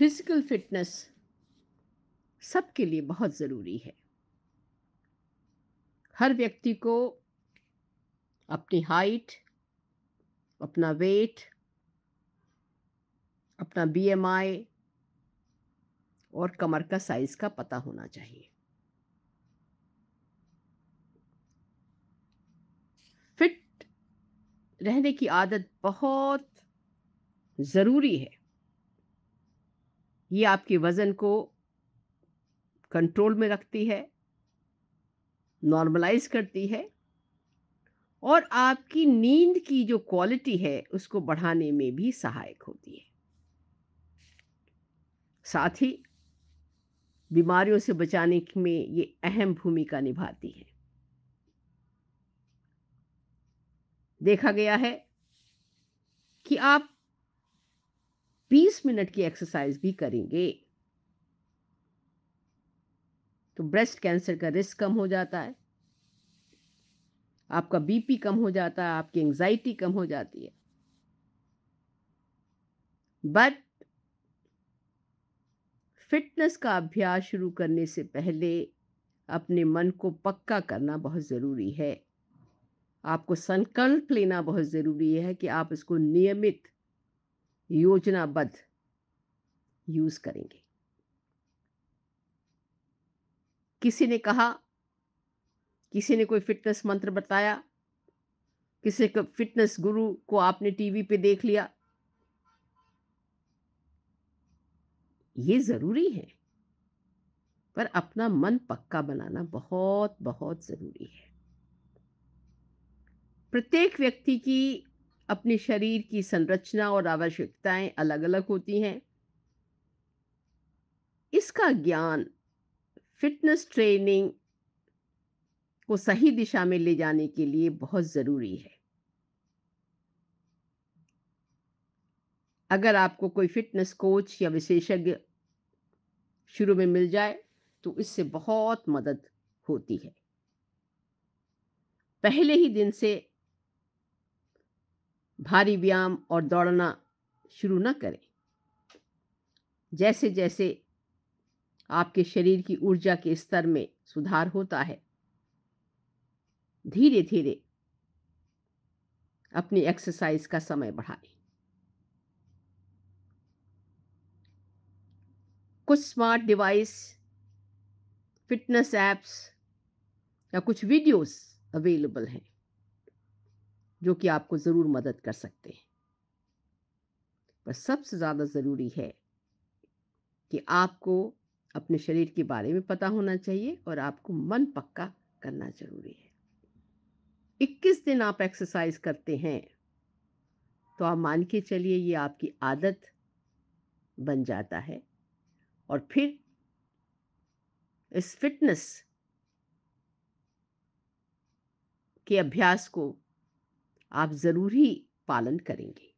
physical fitness सबके लिए बहुत ज़रूरी है हर व्यक्ति को अपनी हाइट अपना वेट अपना बीएमआई और कमर का साइज का पता होना चाहिए फिट रहने की आदत बहुत ज़रूरी है ये आपके वज़न को कंट्रोल में रखती है नॉर्मलाइज करती है और आपकी नींद की जो क्वालिटी है उसको बढ़ाने में भी सहायक होती है साथ ही बीमारियों से बचाने में ये अहम भूमिका निभाती है देखा गया है कि आप 20 मिनट की एक्सरसाइज भी करेंगे तो ब्रेस्ट कैंसर का रिस्क कम हो जाता है आपका बीपी कम हो जाता है आपकी एंजाइटी कम हो जाती है बट फिटनेस का अभ्यास शुरू करने से पहले अपने मन को पक्का करना बहुत ज़रूरी है आपको संकल्प लेना बहुत ज़रूरी है कि आप इसको नियमित योजनाबद्ध यूज करेंगे किसी ने कहा किसी ने कोई फिटनेस मंत्र बताया किसी को फिटनेस गुरु को आपने टीवी पे देख लिया ये ज़रूरी है पर अपना मन पक्का बनाना बहुत बहुत ज़रूरी है प्रत्येक व्यक्ति की अपने शरीर की संरचना और आवश्यकताएं अलग अलग होती हैं इसका ज्ञान फिटनेस ट्रेनिंग को सही दिशा में ले जाने के लिए बहुत ज़रूरी है अगर आपको कोई फिटनेस कोच या विशेषज्ञ शुरू में मिल जाए तो इससे बहुत मदद होती है पहले ही दिन से भारी व्यायाम और दौड़ना शुरू न करें जैसे जैसे आपके शरीर की ऊर्जा के स्तर में सुधार होता है धीरे धीरे अपनी एक्सरसाइज का समय बढ़ाएं कुछ स्मार्ट डिवाइस फिटनेस एप्स या कुछ वीडियोस अवेलेबल हैं जो कि आपको ज़रूर मदद कर सकते हैं पर सबसे ज़्यादा ज़रूरी है कि आपको अपने शरीर के बारे में पता होना चाहिए और आपको मन पक्का करना ज़रूरी है 21 दिन आप एक्सरसाइज करते हैं तो आप मान के चलिए ये आपकी आदत बन जाता है और फिर इस फिटनेस के अभ्यास को आप ज़रूर ही पालन करेंगे